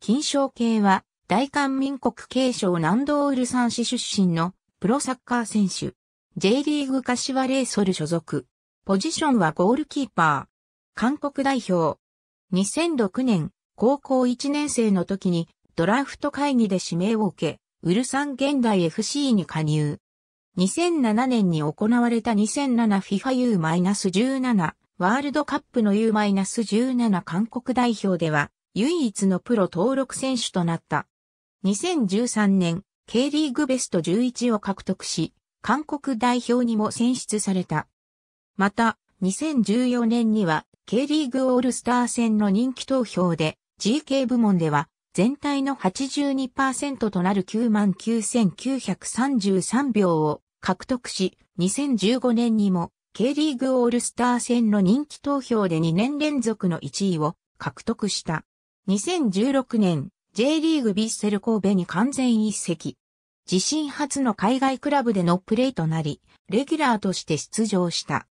金賞系は、大韓民国継承南道ウルサン市出身のプロサッカー選手。J リーグ柏レイソル所属。ポジションはゴールキーパー。韓国代表。2006年、高校1年生の時にドラフト会議で指名を受け、ウルサン現代 FC に加入。2007年に行われた 2007FIFA U-17 ワールドカップの U-17 韓国代表では、唯一のプロ登録選手となった。2013年、K リーグベスト11を獲得し、韓国代表にも選出された。また、2014年には、K リーグオールスター戦の人気投票で、GK 部門では、全体の82%となる99,933票を獲得し、2015年にも K リーグオールスター戦の人気投票で2年連続の1位を獲得した。2016年、J リーグビッセル神戸に完全一席。自身初の海外クラブでのプレーとなり、レギュラーとして出場した。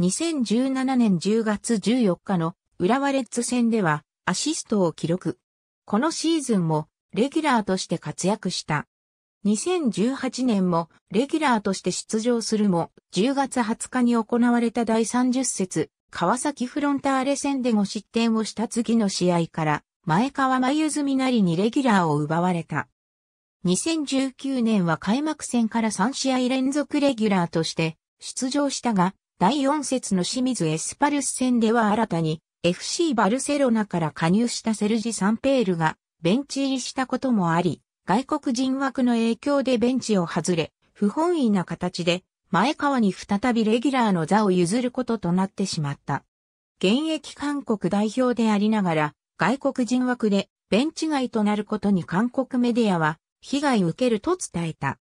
2017年10月14日の浦和レッズ戦ではアシストを記録。このシーズンもレギュラーとして活躍した。2018年もレギュラーとして出場するも10月20日に行われた第30節川崎フロンターレ戦でも失点をした次の試合から前川真由積なりにレギュラーを奪われた。2019年は開幕戦から3試合連続レギュラーとして出場したが、第4節の清水エスパルス戦では新たに FC バルセロナから加入したセルジ・サンペールがベンチ入りしたこともあり、外国人枠の影響でベンチを外れ、不本意な形で前川に再びレギュラーの座を譲ることとなってしまった。現役韓国代表でありながら、外国人枠でベンチ外となることに韓国メディアは被害を受けると伝えた。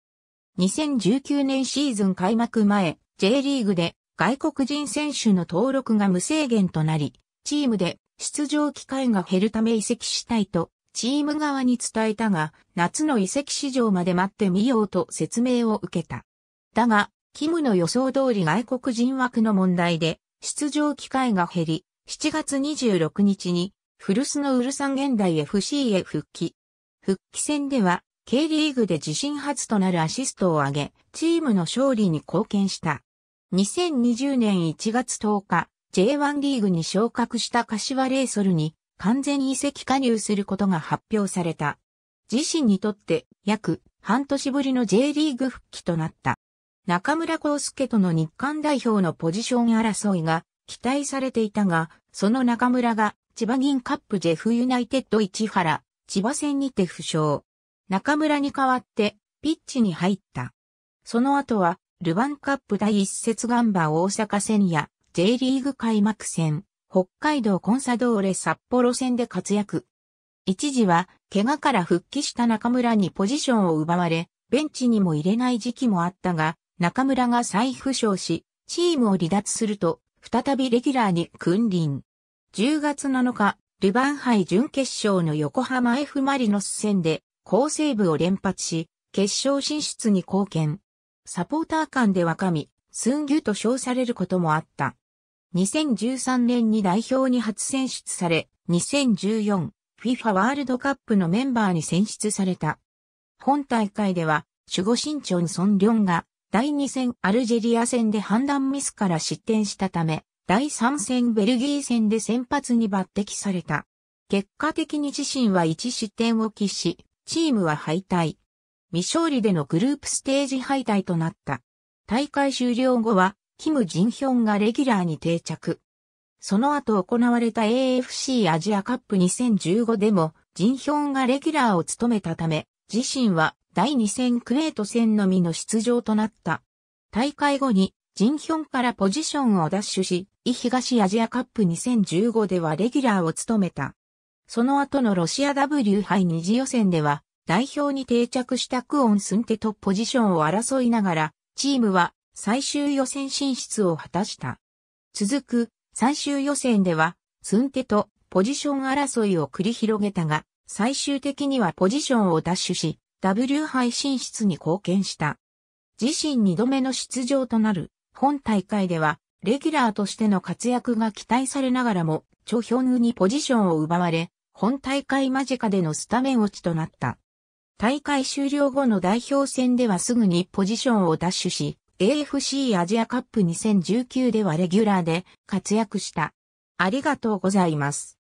2019年シーズン開幕前、J リーグで外国人選手の登録が無制限となり、チームで出場機会が減るため移籍したいと、チーム側に伝えたが、夏の移籍市場まで待ってみようと説明を受けた。だが、キムの予想通り外国人枠の問題で、出場機会が減り、7月26日に古巣のウルサン現代 FC へ復帰。復帰戦では、K リーグで自身初となるアシストを挙げ、チームの勝利に貢献した。2020年1月10日、J1 リーグに昇格した柏レイソルに完全移籍加入することが発表された。自身にとって約半年ぶりの J リーグ復帰となった。中村康介との日韓代表のポジション争いが期待されていたが、その中村が千葉銀カップジェフユナイテッド市原、千葉戦にて負傷。中村に代わって、ピッチに入った。その後は、ルヴァンカップ第一節ガンバ大阪戦や、J リーグ開幕戦、北海道コンサドーレ札幌戦で活躍。一時は、怪我から復帰した中村にポジションを奪われ、ベンチにも入れない時期もあったが、中村が再負傷し、チームを離脱すると、再びレギュラーに君臨。10月7日、ルヴァン杯準決勝の横浜 F マリノス戦で、好セーブを連発し、決勝進出に貢献。サポーター間で若み、スンギュと称されることもあった。2013年に代表に初選出され、2014、FIFA ワールドカップのメンバーに選出された。本大会では、守護神チョン・ソン・リョンが、第2戦アルジェリア戦で判断ミスから失点したため、第3戦ベルギー戦で先発に抜擢された。結果的に自身は1失点を喫し、チームは敗退。未勝利でのグループステージ敗退となった。大会終了後は、キム・ジンヒョンがレギュラーに定着。その後行われた AFC アジアカップ2015でも、ジンヒョンがレギュラーを務めたため、自身は第2戦クウェート戦のみの出場となった。大会後にジンヒョンからポジションを奪取し、イ東アジアカップ2015ではレギュラーを務めた。その後のロシア W 杯二次予選では、代表に定着したクオンスンテとポジションを争いながら、チームは最終予選進出を果たした。続く最終予選では、スンテとポジション争いを繰り広げたが、最終的にはポジションを奪取し、W 杯進出に貢献した。自身二度目の出場となる。本大会では、レギュラーとしての活躍が期待されながらも、チョヒョンウにポジションを奪われ、本大会間近でのスタメン落ちとなった。大会終了後の代表戦ではすぐにポジションを奪取し、AFC アジアカップ2019ではレギュラーで活躍した。ありがとうございます。